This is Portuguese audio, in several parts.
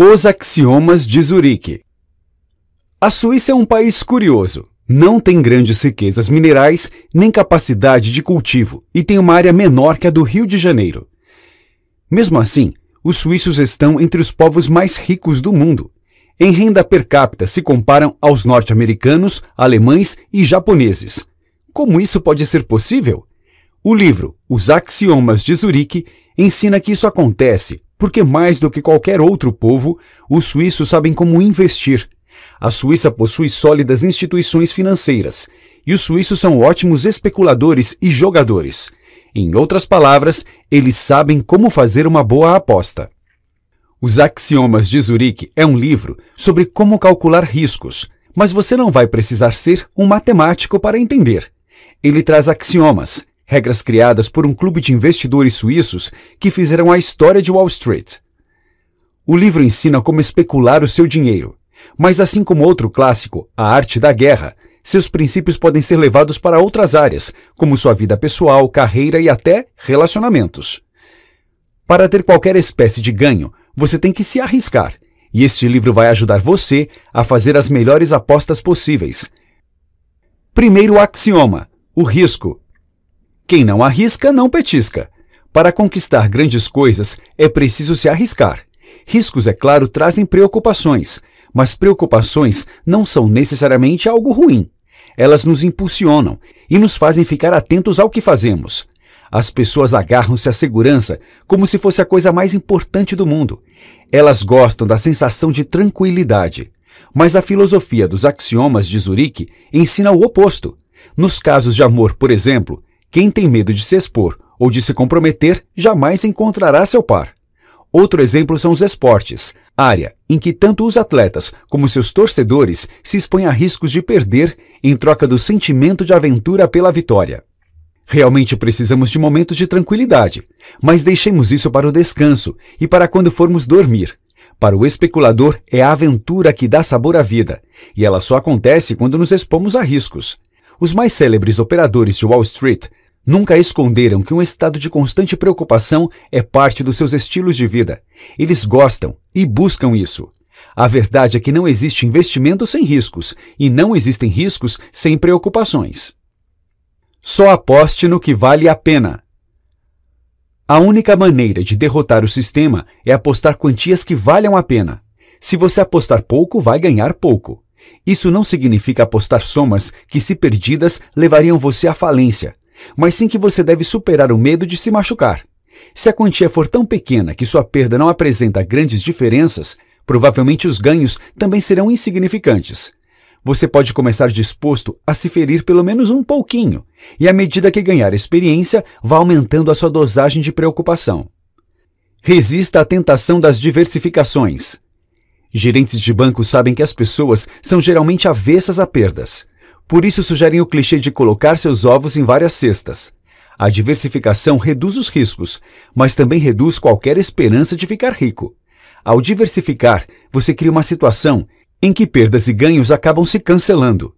Os axiomas de Zurique. A Suíça é um país curioso. Não tem grandes riquezas minerais nem capacidade de cultivo e tem uma área menor que a do Rio de Janeiro. Mesmo assim, os suíços estão entre os povos mais ricos do mundo. Em renda per capita se comparam aos norte-americanos, alemães e japoneses. Como isso pode ser possível? O livro Os Axiomas de Zurique ensina que isso acontece porque mais do que qualquer outro povo, os suíços sabem como investir. A Suíça possui sólidas instituições financeiras e os suíços são ótimos especuladores e jogadores. Em outras palavras, eles sabem como fazer uma boa aposta. Os Axiomas de Zurique é um livro sobre como calcular riscos, mas você não vai precisar ser um matemático para entender. Ele traz axiomas, regras criadas por um clube de investidores suíços que fizeram a história de Wall Street. O livro ensina como especular o seu dinheiro, mas assim como outro clássico, A Arte da Guerra, seus princípios podem ser levados para outras áreas, como sua vida pessoal, carreira e até relacionamentos. Para ter qualquer espécie de ganho, você tem que se arriscar, e este livro vai ajudar você a fazer as melhores apostas possíveis. Primeiro axioma: o risco quem não arrisca, não petisca. Para conquistar grandes coisas, é preciso se arriscar. Riscos, é claro, trazem preocupações, mas preocupações não são necessariamente algo ruim. Elas nos impulsionam e nos fazem ficar atentos ao que fazemos. As pessoas agarram-se à segurança como se fosse a coisa mais importante do mundo. Elas gostam da sensação de tranquilidade. Mas a filosofia dos axiomas de Zurique ensina o oposto. Nos casos de amor, por exemplo, quem tem medo de se expor ou de se comprometer jamais encontrará seu par. Outro exemplo são os esportes, área em que tanto os atletas como seus torcedores se expõem a riscos de perder em troca do sentimento de aventura pela vitória. Realmente precisamos de momentos de tranquilidade, mas deixemos isso para o descanso e para quando formos dormir. Para o especulador, é a aventura que dá sabor à vida, e ela só acontece quando nos expomos a riscos. Os mais célebres operadores de Wall Street Nunca esconderam que um estado de constante preocupação é parte dos seus estilos de vida. Eles gostam e buscam isso. A verdade é que não existe investimento sem riscos e não existem riscos sem preocupações. Só aposte no que vale a pena. A única maneira de derrotar o sistema é apostar quantias que valham a pena. Se você apostar pouco, vai ganhar pouco. Isso não significa apostar somas que, se perdidas, levariam você à falência, mas sim que você deve superar o medo de se machucar. Se a quantia for tão pequena que sua perda não apresenta grandes diferenças, provavelmente os ganhos também serão insignificantes. Você pode começar disposto a se ferir pelo menos um pouquinho, e à medida que ganhar experiência, vá aumentando a sua dosagem de preocupação. Resista à tentação das diversificações. Gerentes de bancos sabem que as pessoas são geralmente avessas a perdas. Por isso sugerem o clichê de colocar seus ovos em várias cestas. A diversificação reduz os riscos, mas também reduz qualquer esperança de ficar rico. Ao diversificar, você cria uma situação em que perdas e ganhos acabam se cancelando.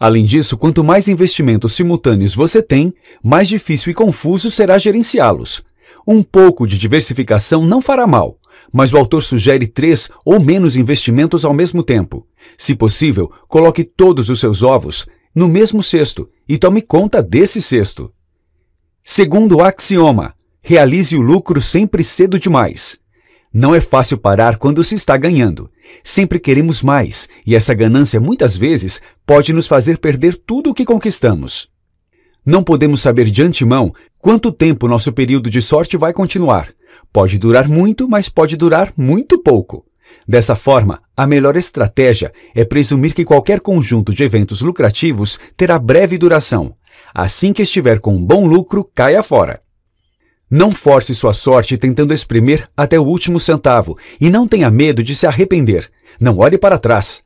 Além disso, quanto mais investimentos simultâneos você tem, mais difícil e confuso será gerenciá-los. Um pouco de diversificação não fará mal mas o autor sugere três ou menos investimentos ao mesmo tempo. Se possível, coloque todos os seus ovos no mesmo cesto e tome conta desse cesto. Segundo axioma, realize o lucro sempre cedo demais. Não é fácil parar quando se está ganhando. Sempre queremos mais, e essa ganância muitas vezes pode nos fazer perder tudo o que conquistamos. Não podemos saber de antemão Quanto tempo nosso período de sorte vai continuar? Pode durar muito, mas pode durar muito pouco. Dessa forma, a melhor estratégia é presumir que qualquer conjunto de eventos lucrativos terá breve duração. Assim que estiver com um bom lucro, caia fora. Não force sua sorte tentando exprimir até o último centavo e não tenha medo de se arrepender. Não olhe para trás.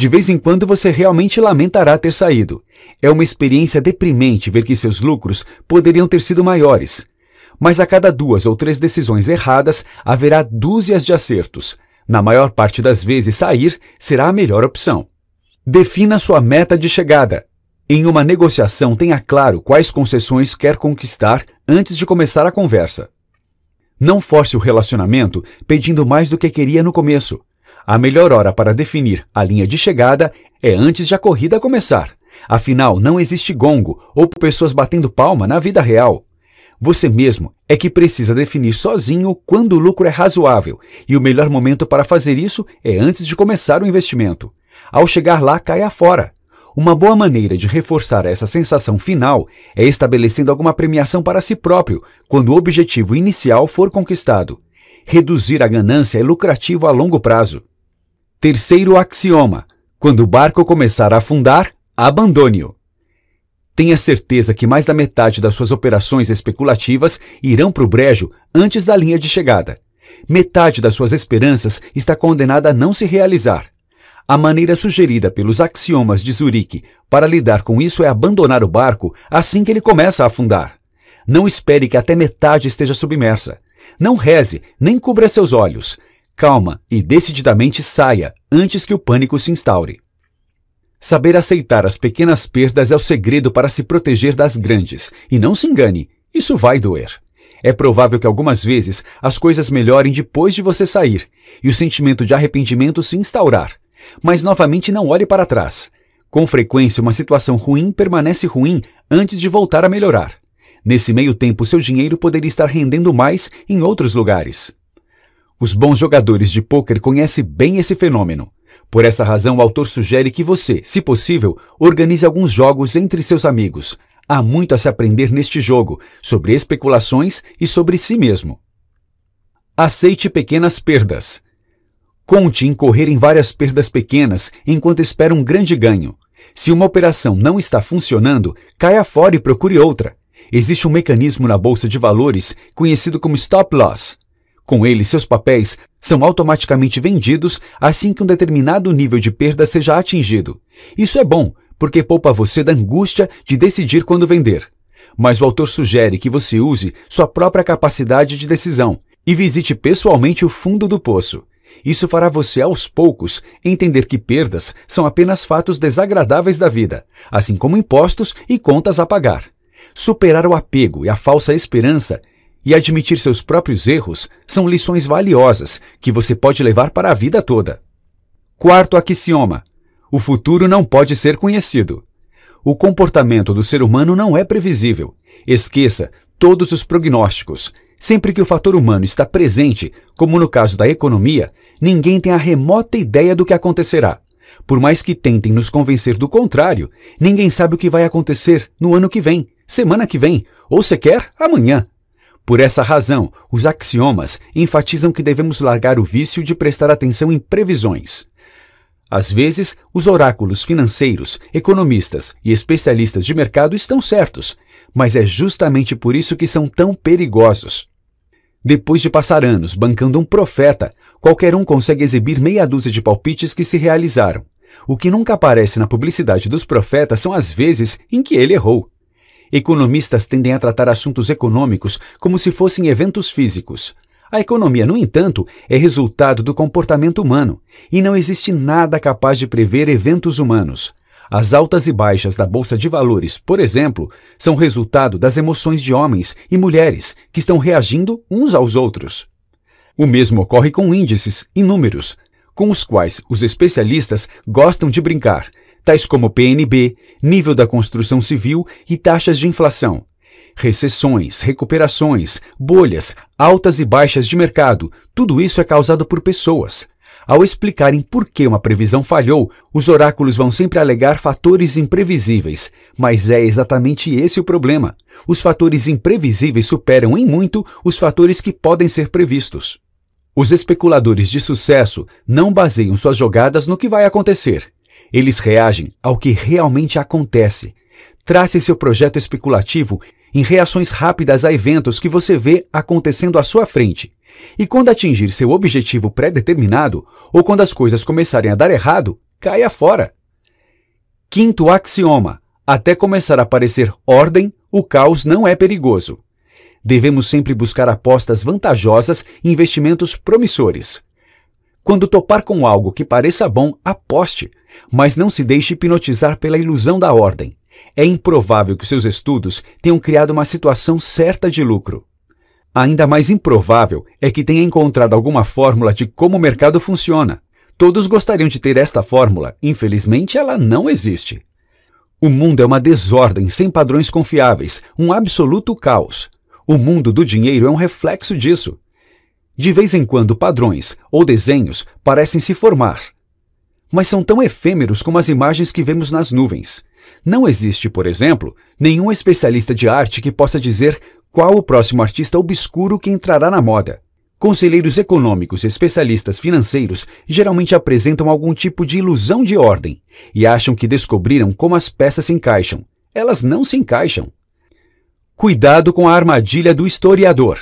De vez em quando você realmente lamentará ter saído. É uma experiência deprimente ver que seus lucros poderiam ter sido maiores. Mas a cada duas ou três decisões erradas, haverá dúzias de acertos. Na maior parte das vezes, sair será a melhor opção. Defina sua meta de chegada. Em uma negociação, tenha claro quais concessões quer conquistar antes de começar a conversa. Não force o relacionamento pedindo mais do que queria no começo. A melhor hora para definir a linha de chegada é antes de a corrida começar. Afinal, não existe gongo ou pessoas batendo palma na vida real. Você mesmo é que precisa definir sozinho quando o lucro é razoável, e o melhor momento para fazer isso é antes de começar o investimento. Ao chegar lá, caia fora. Uma boa maneira de reforçar essa sensação final é estabelecendo alguma premiação para si próprio quando o objetivo inicial for conquistado. Reduzir a ganância é lucrativo a longo prazo. Terceiro axioma: quando o barco começar a afundar, abandone-o. Tenha certeza que mais da metade das suas operações especulativas irão para o brejo antes da linha de chegada. Metade das suas esperanças está condenada a não se realizar. A maneira sugerida pelos axiomas de Zurique para lidar com isso é abandonar o barco assim que ele começa a afundar. Não espere que até metade esteja submersa. Não reze, nem cubra seus olhos calma e decididamente saia antes que o pânico se instaure. Saber aceitar as pequenas perdas é o segredo para se proteger das grandes, e não se engane, isso vai doer. É provável que algumas vezes as coisas melhorem depois de você sair e o sentimento de arrependimento se instaurar. Mas novamente não olhe para trás. Com frequência, uma situação ruim permanece ruim antes de voltar a melhorar. Nesse meio tempo, seu dinheiro poderia estar rendendo mais em outros lugares. Os bons jogadores de pôquer conhecem bem esse fenômeno. Por essa razão, o autor sugere que você, se possível, organize alguns jogos entre seus amigos. Há muito a se aprender neste jogo, sobre especulações e sobre si mesmo. Aceite pequenas perdas. Conte em correr em várias perdas pequenas enquanto espera um grande ganho. Se uma operação não está funcionando, caia fora e procure outra. Existe um mecanismo na bolsa de valores conhecido como stop loss. Com ele, seus papéis são automaticamente vendidos assim que um determinado nível de perda seja atingido. Isso é bom, porque poupa você da angústia de decidir quando vender. Mas o autor sugere que você use sua própria capacidade de decisão e visite pessoalmente o fundo do poço. Isso fará você, aos poucos, entender que perdas são apenas fatos desagradáveis da vida, assim como impostos e contas a pagar. Superar o apego e a falsa esperança e admitir seus próprios erros são lições valiosas que você pode levar para a vida toda. Quarto axioma: o futuro não pode ser conhecido. O comportamento do ser humano não é previsível. Esqueça todos os prognósticos. Sempre que o fator humano está presente, como no caso da economia, ninguém tem a remota ideia do que acontecerá. Por mais que tentem nos convencer do contrário, ninguém sabe o que vai acontecer no ano que vem, semana que vem ou sequer amanhã. Por essa razão, os axiomas enfatizam que devemos largar o vício de prestar atenção em previsões. Às vezes, os oráculos financeiros, economistas e especialistas de mercado estão certos, mas é justamente por isso que são tão perigosos. Depois de passar anos bancando um profeta, qualquer um consegue exibir meia dúzia de palpites que se realizaram. O que nunca aparece na publicidade dos profetas são as vezes em que ele errou. Economistas tendem a tratar assuntos econômicos como se fossem eventos físicos. A economia, no entanto, é resultado do comportamento humano e não existe nada capaz de prever eventos humanos. As altas e baixas da bolsa de valores, por exemplo, são resultado das emoções de homens e mulheres que estão reagindo uns aos outros. O mesmo ocorre com índices e números, com os quais os especialistas gostam de brincar tais como PNB, nível da construção civil e taxas de inflação. Recessões, recuperações, bolhas, altas e baixas de mercado, tudo isso é causado por pessoas. Ao explicarem por que uma previsão falhou, os oráculos vão sempre alegar fatores imprevisíveis, mas é exatamente esse o problema. Os fatores imprevisíveis superam em muito os fatores que podem ser previstos. Os especuladores de sucesso não baseiam suas jogadas no que vai acontecer, eles reagem ao que realmente acontece. Trace seu projeto especulativo em reações rápidas a eventos que você vê acontecendo à sua frente. E quando atingir seu objetivo pré-determinado, ou quando as coisas começarem a dar errado, caia fora. Quinto axioma: até começar a aparecer ordem, o caos não é perigoso. Devemos sempre buscar apostas vantajosas e investimentos promissores. Quando topar com algo que pareça bom, aposte, mas não se deixe hipnotizar pela ilusão da ordem. É improvável que seus estudos tenham criado uma situação certa de lucro. Ainda mais improvável é que tenha encontrado alguma fórmula de como o mercado funciona. Todos gostariam de ter esta fórmula, infelizmente ela não existe. O mundo é uma desordem sem padrões confiáveis, um absoluto caos. O mundo do dinheiro é um reflexo disso. De vez em quando, padrões ou desenhos parecem se formar, mas são tão efêmeros como as imagens que vemos nas nuvens. Não existe, por exemplo, nenhum especialista de arte que possa dizer qual o próximo artista obscuro que entrará na moda. Conselheiros econômicos e especialistas financeiros geralmente apresentam algum tipo de ilusão de ordem e acham que descobriram como as peças se encaixam. Elas não se encaixam. Cuidado com a armadilha do historiador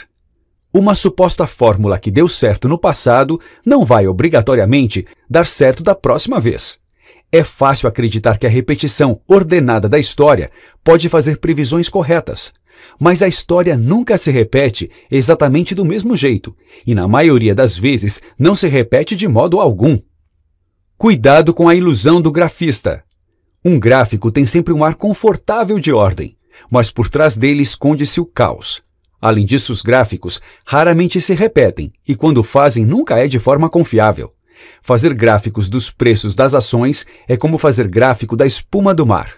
uma suposta fórmula que deu certo no passado não vai obrigatoriamente dar certo da próxima vez. É fácil acreditar que a repetição ordenada da história pode fazer previsões corretas, mas a história nunca se repete exatamente do mesmo jeito e, na maioria das vezes, não se repete de modo algum. Cuidado com a ilusão do grafista. Um gráfico tem sempre um ar confortável de ordem, mas por trás dele esconde-se o caos, Além disso, os gráficos raramente se repetem e, quando fazem, nunca é de forma confiável. Fazer gráficos dos preços das ações é como fazer gráfico da espuma do mar.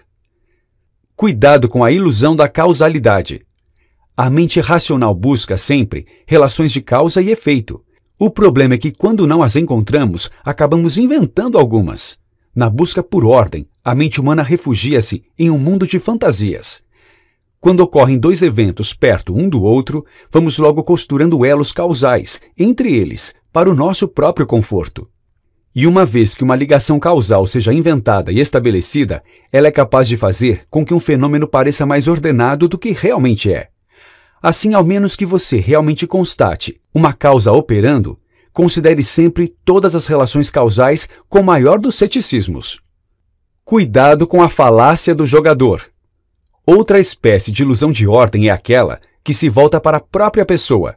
Cuidado com a ilusão da causalidade. A mente racional busca sempre relações de causa e efeito. O problema é que, quando não as encontramos, acabamos inventando algumas. Na busca por ordem, a mente humana refugia-se em um mundo de fantasias. Quando ocorrem dois eventos perto um do outro, vamos logo costurando elos causais entre eles para o nosso próprio conforto. E uma vez que uma ligação causal seja inventada e estabelecida, ela é capaz de fazer com que um fenômeno pareça mais ordenado do que realmente é. Assim, ao menos que você realmente constate uma causa operando, considere sempre todas as relações causais com o maior dos ceticismos. Cuidado com a falácia do jogador. Outra espécie de ilusão de ordem é aquela que se volta para a própria pessoa.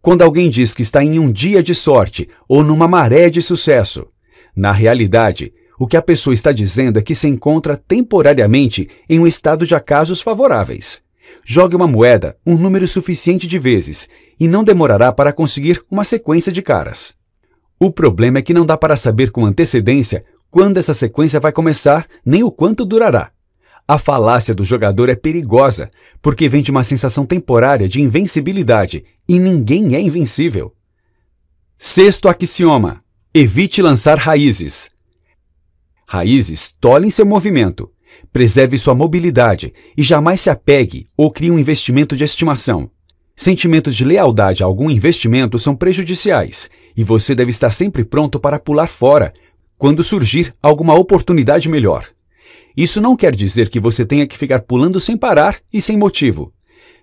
Quando alguém diz que está em um dia de sorte ou numa maré de sucesso, na realidade, o que a pessoa está dizendo é que se encontra temporariamente em um estado de acasos favoráveis. Jogue uma moeda um número suficiente de vezes e não demorará para conseguir uma sequência de caras. O problema é que não dá para saber com antecedência quando essa sequência vai começar nem o quanto durará. A falácia do jogador é perigosa, porque vem de uma sensação temporária de invencibilidade e ninguém é invencível. Sexto axioma: evite lançar raízes. Raízes tolhem seu movimento, preserve sua mobilidade e jamais se apegue ou crie um investimento de estimação. Sentimentos de lealdade a algum investimento são prejudiciais e você deve estar sempre pronto para pular fora quando surgir alguma oportunidade melhor. Isso não quer dizer que você tenha que ficar pulando sem parar e sem motivo.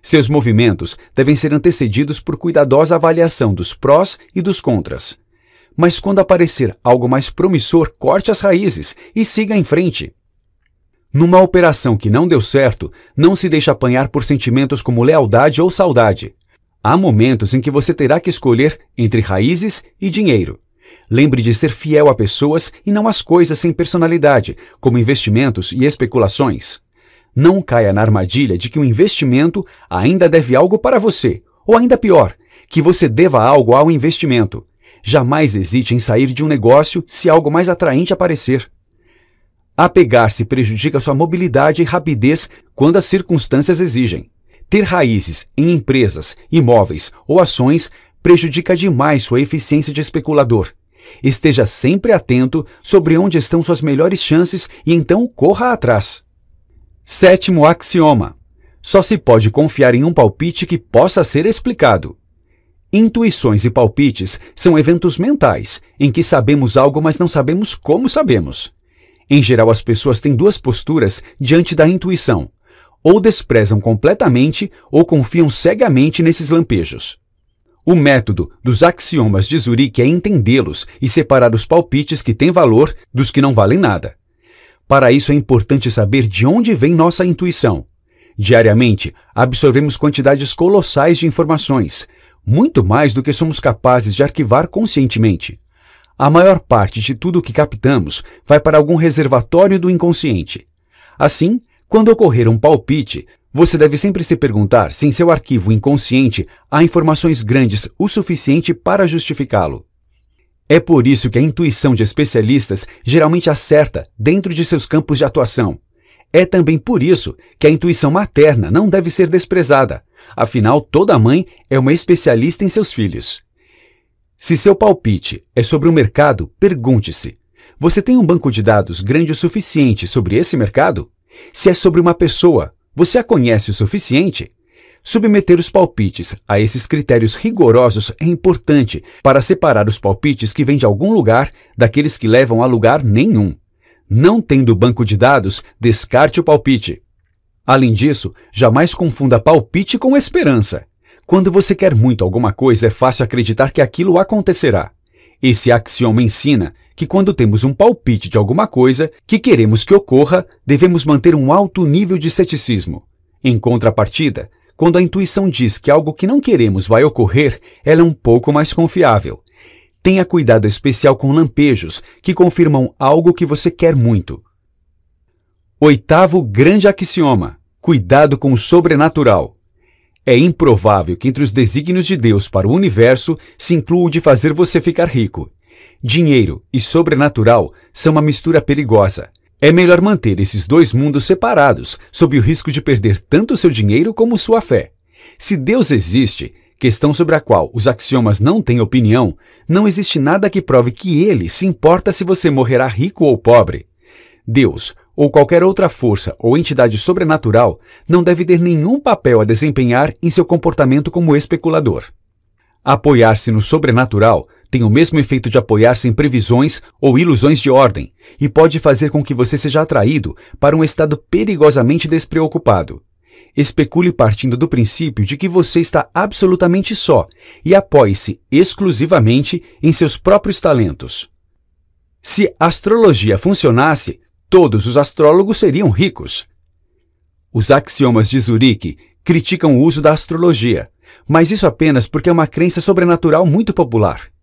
Seus movimentos devem ser antecedidos por cuidadosa avaliação dos prós e dos contras. Mas quando aparecer algo mais promissor, corte as raízes e siga em frente. Numa operação que não deu certo, não se deixe apanhar por sentimentos como lealdade ou saudade. Há momentos em que você terá que escolher entre raízes e dinheiro. Lembre de ser fiel a pessoas e não às coisas sem personalidade, como investimentos e especulações. Não caia na armadilha de que o investimento ainda deve algo para você, ou ainda pior, que você deva algo ao investimento. Jamais hesite em sair de um negócio se algo mais atraente aparecer. Apegar-se prejudica sua mobilidade e rapidez quando as circunstâncias exigem. Ter raízes em empresas, imóveis ou ações prejudica demais sua eficiência de especulador. Esteja sempre atento sobre onde estão suas melhores chances e então corra atrás. Sétimo axioma: só se pode confiar em um palpite que possa ser explicado. Intuições e palpites são eventos mentais em que sabemos algo, mas não sabemos como sabemos. Em geral, as pessoas têm duas posturas diante da intuição: ou desprezam completamente ou confiam cegamente nesses lampejos. O método dos axiomas de Zurich é entendê-los e separar os palpites que têm valor dos que não valem nada. Para isso é importante saber de onde vem nossa intuição. Diariamente, absorvemos quantidades colossais de informações, muito mais do que somos capazes de arquivar conscientemente. A maior parte de tudo o que captamos vai para algum reservatório do inconsciente. Assim, quando ocorrer um palpite, você deve sempre se perguntar se em seu arquivo inconsciente há informações grandes o suficiente para justificá-lo. É por isso que a intuição de especialistas geralmente acerta dentro de seus campos de atuação. É também por isso que a intuição materna não deve ser desprezada, afinal, toda mãe é uma especialista em seus filhos. Se seu palpite é sobre o um mercado, pergunte-se: você tem um banco de dados grande o suficiente sobre esse mercado? Se é sobre uma pessoa, você a conhece o suficiente? Submeter os palpites a esses critérios rigorosos é importante para separar os palpites que vêm de algum lugar daqueles que levam a lugar nenhum. Não tendo banco de dados, descarte o palpite. Além disso, jamais confunda palpite com esperança. Quando você quer muito alguma coisa, é fácil acreditar que aquilo acontecerá. Esse axioma ensina que quando temos um palpite de alguma coisa que queremos que ocorra, devemos manter um alto nível de ceticismo. Em contrapartida, quando a intuição diz que algo que não queremos vai ocorrer, ela é um pouco mais confiável. Tenha cuidado especial com lampejos que confirmam algo que você quer muito. Oitavo grande axioma: cuidado com o sobrenatural. É improvável que entre os desígnios de Deus para o universo se inclua o de fazer você ficar rico. Dinheiro e sobrenatural são uma mistura perigosa. É melhor manter esses dois mundos separados, sob o risco de perder tanto seu dinheiro como sua fé. Se Deus existe, questão sobre a qual os axiomas não têm opinião, não existe nada que prove que ele se importa se você morrerá rico ou pobre. Deus, ou qualquer outra força ou entidade sobrenatural, não deve ter nenhum papel a desempenhar em seu comportamento como especulador. Apoiar-se no sobrenatural tem o mesmo efeito de apoiar-se em previsões ou ilusões de ordem e pode fazer com que você seja atraído para um estado perigosamente despreocupado. Especule partindo do princípio de que você está absolutamente só e apoie-se exclusivamente em seus próprios talentos. Se astrologia funcionasse, todos os astrólogos seriam ricos. Os axiomas de Zurique criticam o uso da astrologia, mas isso apenas porque é uma crença sobrenatural muito popular.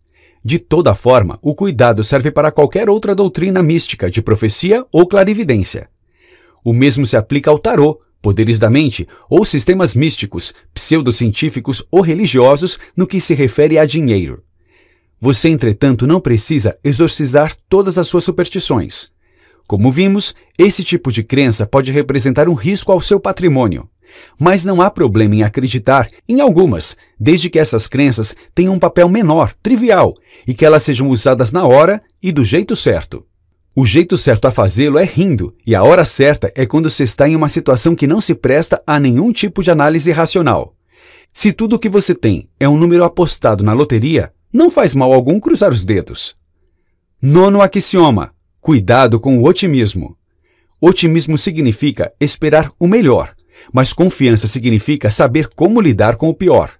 De toda forma, o cuidado serve para qualquer outra doutrina mística de profecia ou clarividência. O mesmo se aplica ao tarô, poderes da mente ou sistemas místicos, pseudocientíficos ou religiosos no que se refere a dinheiro. Você, entretanto, não precisa exorcizar todas as suas superstições. Como vimos, esse tipo de crença pode representar um risco ao seu patrimônio. Mas não há problema em acreditar em algumas, desde que essas crenças tenham um papel menor, trivial, e que elas sejam usadas na hora e do jeito certo. O jeito certo a fazê-lo é rindo, e a hora certa é quando se está em uma situação que não se presta a nenhum tipo de análise racional. Se tudo o que você tem é um número apostado na loteria, não faz mal algum cruzar os dedos. Nono axioma: cuidado com o otimismo. Otimismo significa esperar o melhor, mas confiança significa saber como lidar com o pior.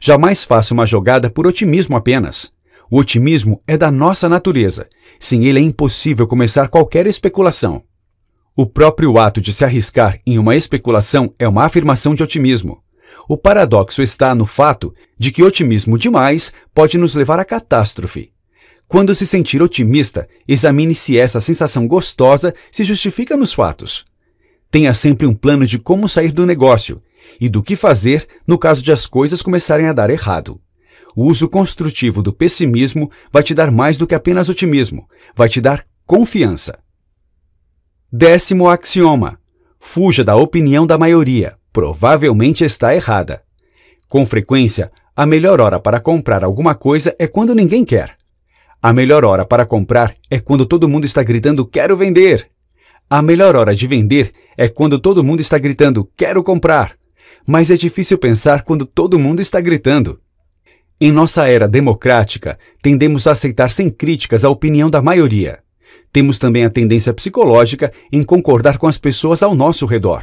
Jamais faça uma jogada por otimismo apenas. O otimismo é da nossa natureza. Sem ele é impossível começar qualquer especulação. O próprio ato de se arriscar em uma especulação é uma afirmação de otimismo. O paradoxo está no fato de que otimismo demais pode nos levar à catástrofe. Quando se sentir otimista, examine se essa sensação gostosa se justifica nos fatos. Tenha sempre um plano de como sair do negócio e do que fazer no caso de as coisas começarem a dar errado. O uso construtivo do pessimismo vai te dar mais do que apenas otimismo, vai te dar confiança. Décimo axioma: fuja da opinião da maioria, provavelmente está errada. Com frequência, a melhor hora para comprar alguma coisa é quando ninguém quer. A melhor hora para comprar é quando todo mundo está gritando: Quero vender! A melhor hora de vender é quando todo mundo está gritando quero comprar, mas é difícil pensar quando todo mundo está gritando. Em nossa era democrática, tendemos a aceitar sem críticas a opinião da maioria. Temos também a tendência psicológica em concordar com as pessoas ao nosso redor.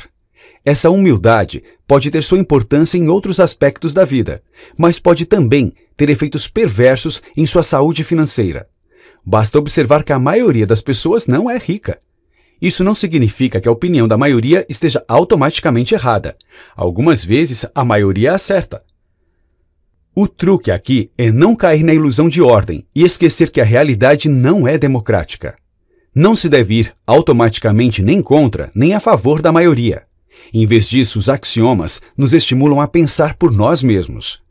Essa humildade pode ter sua importância em outros aspectos da vida, mas pode também ter efeitos perversos em sua saúde financeira. Basta observar que a maioria das pessoas não é rica. Isso não significa que a opinião da maioria esteja automaticamente errada. Algumas vezes a maioria acerta. O truque aqui é não cair na ilusão de ordem e esquecer que a realidade não é democrática. Não se deve ir automaticamente nem contra nem a favor da maioria. Em vez disso, os axiomas nos estimulam a pensar por nós mesmos.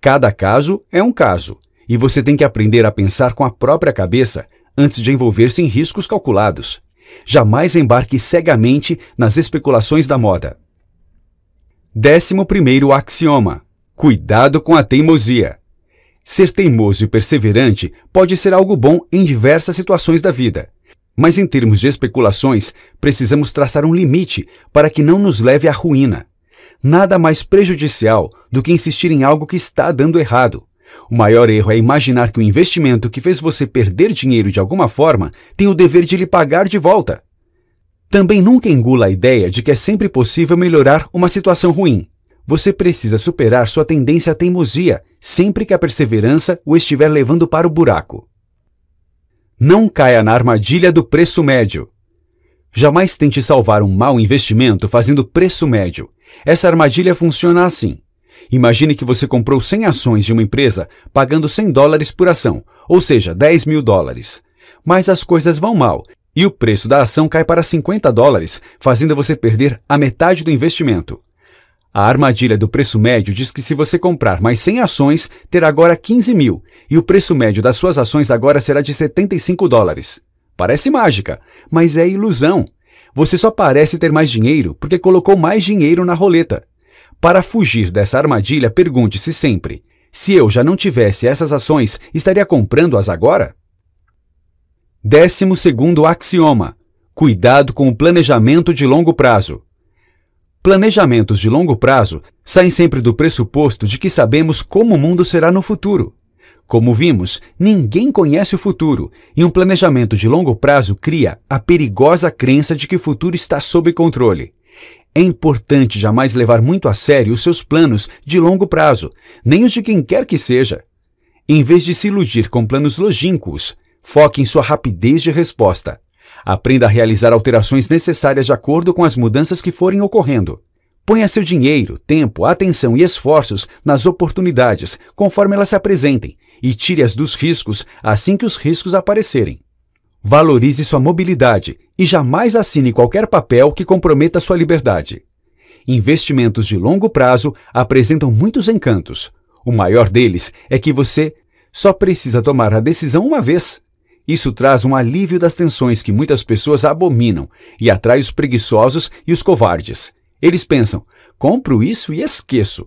Cada caso é um caso, e você tem que aprender a pensar com a própria cabeça antes de envolver-se em riscos calculados. Jamais embarque cegamente nas especulações da moda. 11 axioma: Cuidado com a teimosia. Ser teimoso e perseverante pode ser algo bom em diversas situações da vida. Mas em termos de especulações, precisamos traçar um limite para que não nos leve à ruína. Nada mais prejudicial do que insistir em algo que está dando errado. O maior erro é imaginar que o investimento que fez você perder dinheiro de alguma forma tem o dever de lhe pagar de volta. Também nunca engula a ideia de que é sempre possível melhorar uma situação ruim. Você precisa superar sua tendência à teimosia sempre que a perseverança o estiver levando para o buraco. Não caia na armadilha do preço médio. Jamais tente salvar um mau investimento fazendo preço médio. Essa armadilha funciona assim. Imagine que você comprou 100 ações de uma empresa pagando 100 dólares por ação, ou seja, 10 mil dólares. Mas as coisas vão mal e o preço da ação cai para 50 dólares, fazendo você perder a metade do investimento. A armadilha do preço médio diz que se você comprar mais 100 ações, terá agora 15 mil, e o preço médio das suas ações agora será de 75 dólares. Parece mágica, mas é ilusão. Você só parece ter mais dinheiro porque colocou mais dinheiro na roleta. Para fugir dessa armadilha, pergunte-se sempre: se eu já não tivesse essas ações, estaria comprando-as agora? Décimo segundo axioma: cuidado com o planejamento de longo prazo. Planejamentos de longo prazo saem sempre do pressuposto de que sabemos como o mundo será no futuro. Como vimos, ninguém conhece o futuro, e um planejamento de longo prazo cria a perigosa crença de que o futuro está sob controle. É importante jamais levar muito a sério os seus planos de longo prazo, nem os de quem quer que seja. Em vez de se iludir com planos longínquos, foque em sua rapidez de resposta. Aprenda a realizar alterações necessárias de acordo com as mudanças que forem ocorrendo. Ponha seu dinheiro, tempo, atenção e esforços nas oportunidades, conforme elas se apresentem, e tire-as dos riscos assim que os riscos aparecerem. Valorize sua mobilidade e jamais assine qualquer papel que comprometa sua liberdade. Investimentos de longo prazo apresentam muitos encantos. O maior deles é que você só precisa tomar a decisão uma vez. Isso traz um alívio das tensões que muitas pessoas abominam e atrai os preguiçosos e os covardes. Eles pensam: compro isso e esqueço.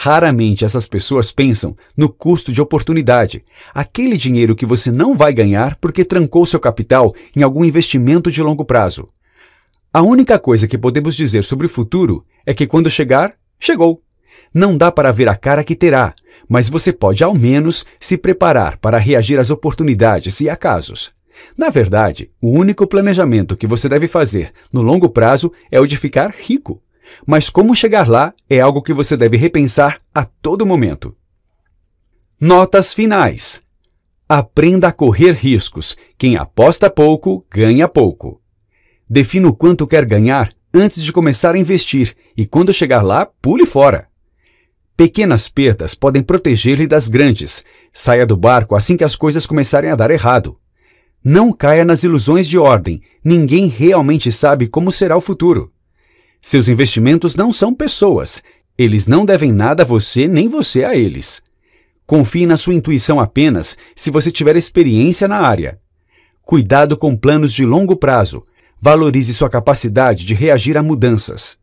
Raramente essas pessoas pensam no custo de oportunidade, aquele dinheiro que você não vai ganhar porque trancou seu capital em algum investimento de longo prazo. A única coisa que podemos dizer sobre o futuro é que quando chegar, chegou. Não dá para ver a cara que terá, mas você pode ao menos se preparar para reagir às oportunidades e acasos. Na verdade, o único planejamento que você deve fazer no longo prazo é o de ficar rico. Mas como chegar lá é algo que você deve repensar a todo momento. Notas finais. Aprenda a correr riscos. Quem aposta pouco, ganha pouco. Defina o quanto quer ganhar antes de começar a investir e, quando chegar lá, pule fora. Pequenas perdas podem proteger-lhe das grandes. Saia do barco assim que as coisas começarem a dar errado. Não caia nas ilusões de ordem. Ninguém realmente sabe como será o futuro. Seus investimentos não são pessoas. Eles não devem nada a você nem você a eles. Confie na sua intuição apenas se você tiver experiência na área. Cuidado com planos de longo prazo. Valorize sua capacidade de reagir a mudanças.